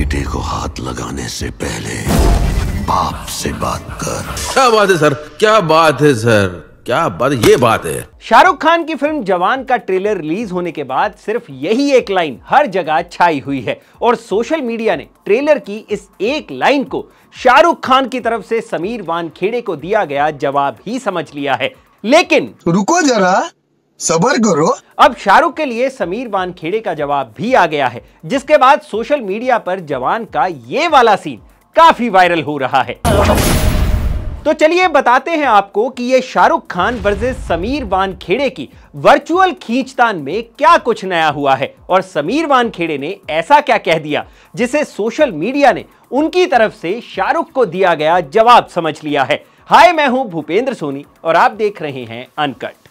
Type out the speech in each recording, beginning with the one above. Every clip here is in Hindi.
बेटे को हाथ लगाने से पहले बाप से बात कर क्या बात है सर क्या बात है सर क्या बात ये बात है शाहरुख खान की फिल्म जवान का ट्रेलर रिलीज होने के बाद सिर्फ यही एक लाइन हर जगह छाई हुई है और सोशल मीडिया ने ट्रेलर की इस एक लाइन को शाहरुख खान की तरफ से समीर वानखेड़े को दिया गया जवाब ही समझ लिया है लेकिन रुको जरा सबर करो अब शाहरुख के लिए समीर वानखेड़े का जवाब भी आ गया है जिसके बाद सोशल मीडिया पर जवान का ये वाला सीन काफी वायरल हो रहा है तो चलिए बताते हैं आपको कि ये शाहरुख खान वर्सेस समीर वानखेड़े की वर्चुअल खींचतान में क्या कुछ नया हुआ है और समीर वानखेड़े ने ऐसा क्या कह दिया जिसे सोशल मीडिया ने उनकी तरफ से शाहरुख को दिया गया जवाब समझ लिया है हाय मैं हूं भूपेंद्र सोनी और आप देख रहे हैं अनकट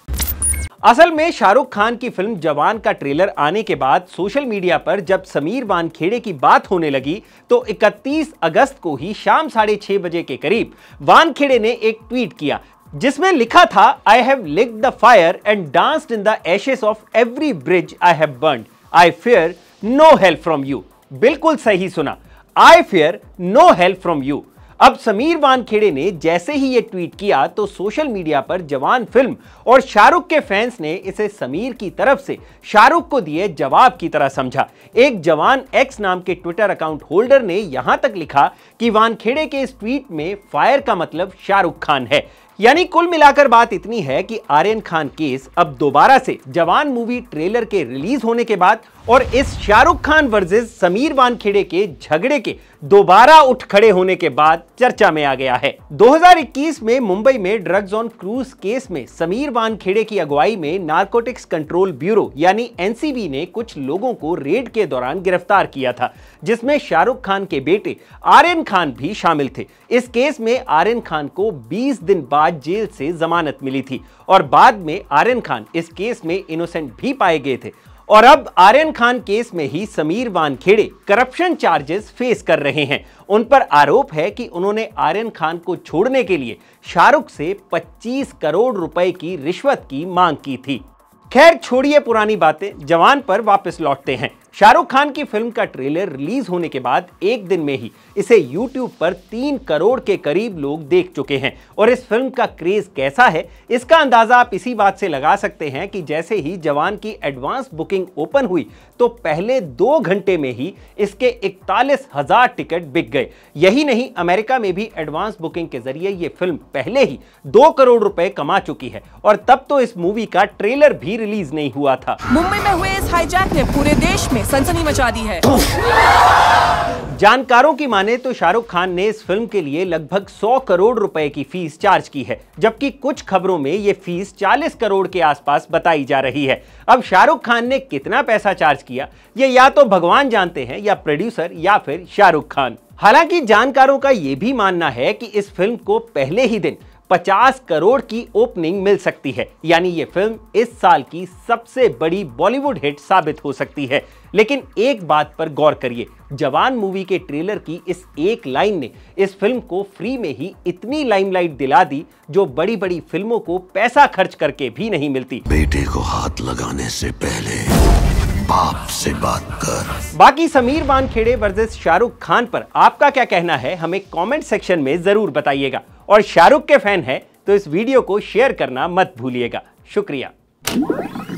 असल में शाहरुख खान की फिल्म जवान का ट्रेलर आने के बाद सोशल मीडिया पर जब समीर वानखेड़े की बात होने लगी तो 31 अगस्त को ही शाम साढ़े छह बजे के करीब वानखेड़े ने एक ट्वीट किया जिसमें लिखा था I have lit the fire and danced in the ashes of every bridge I have burn I fear no help from you बिल्कुल सही सुना I fear no help from you अब समीर वानखेड़े ने जैसे ही ये ट्वीट किया तो सोशल मीडिया पर जवान फिल्म और शाहरुख के फैंस ने इसे समीर की तरफ से शाहरुख को दिए जवाब की तरह समझा एक जवान एक्स नाम के ट्विटर अकाउंट होल्डर ने यहां तक लिखा कि वानखेड़े के इस ट्वीट में फायर का मतलब शाहरुख खान है यानी कुल मिलाकर बात इतनी है कि आर्यन खान केस अब दोबारा से जवान मूवी ट्रेलर के रिलीज होने के बाद और इस शाहरुख खान वर्सेस समीर वानखेड़े के झगड़े के दोबारा उठ खड़े होने के बाद चर्चा में आ गया है 2021 में मुंबई में ड्रग्स ऑन क्रूज केस में समीर वानखेड़े की अगुवाई में नार्कोटिक्स कंट्रोल ब्यूरो यानी एनसीबी ने कुछ लोगों को रेड के दौरान गिरफ्तार किया था जिसमें शाहरुख खान के बेटे आर्यन खान भी शामिल थे इस केस में आर्यन खान को बीस दिन बाद जेल से जमानत मिली थी और बाद में आर्यन खान इस केस में इनोसेंट भी पाए गए थे और अब आर्यन खान केस में ही Sameer Wankhede corruption charges face कर रहे हैं उन पर आरोप है कि उन्होंने आर्यन खान को छोड़ने के लिए शाहरुख से 25 करोड़ रुपए की रिश्वत की मांग की थी खैर छोड़िए पुरानी बातें जवान पर वापस लौटते हैं शाहरुख खान की फिल्म का ट्रेलर रिलीज होने के बाद एक दिन में ही इसे यूट्यूब पर तीन करोड़ के करीब लोग देख चुके हैं और इस फिल्म का क्रेज कैसा है इसका अंदाजा आप इसी बात से लगा सकते हैं कि जैसे ही जवान की एडवांस बुकिंग ओपन हुई तो पहले दो घंटे में ही इसके इकतालीस हजार टिकट बिक गए यही नहीं अमेरिका में भी एडवांस बुकिंग के जरिए ये फिल्म पहले ही दो करोड़ रुपए कमा चुकी है और तब तो इस मूवी का ट्रेलर भी रिलीज नहीं हुआ था मुंबई में हुए इस हाईजैक ने पूरे देश में सनसनी मचा दी है जानकारों की माने तो शाहरुख खान ने इस फिल्म के लिए लगभग 100 करोड़ रुपए की फीस चार्ज की है जबकि कुछ खबरों में ये फीस 40 करोड़ के आसपास बताई जा रही है अब शाहरुख खान ने कितना पैसा चार्ज किया ये या तो भगवान जानते हैं या प्रोड्यूसर या फिर शाहरुख खान हालांकि जानकारों का ये भी मानना है कि इस फिल्म को पहले ही दिन 50 करोड़ की ओपनिंग मिल सकती है यानी ये फिल्म इस साल की सबसे बड़ी बॉलीवुड हिट साबित हो सकती है लेकिन एक बात पर गौर करिए जवान मूवी के ट्रेलर की इस एक लाइन ने इस फिल्म को फ्री में ही इतनी लाइमलाइट दिला दी जो बड़ी बड़ी फिल्मों को पैसा खर्च करके भी नहीं मिलती बेटे को हाथ लगाने से पहले बाप से बात कर बाकी समीर वानखेड़े वर्जेस शाहरुख खान पर आपका क्या कहना है हमें कमेंट सेक्शन में जरूर बताइएगा और शाहरुख के फैन हैं तो इस वीडियो को शेयर करना मत भूलिएगा शुक्रिया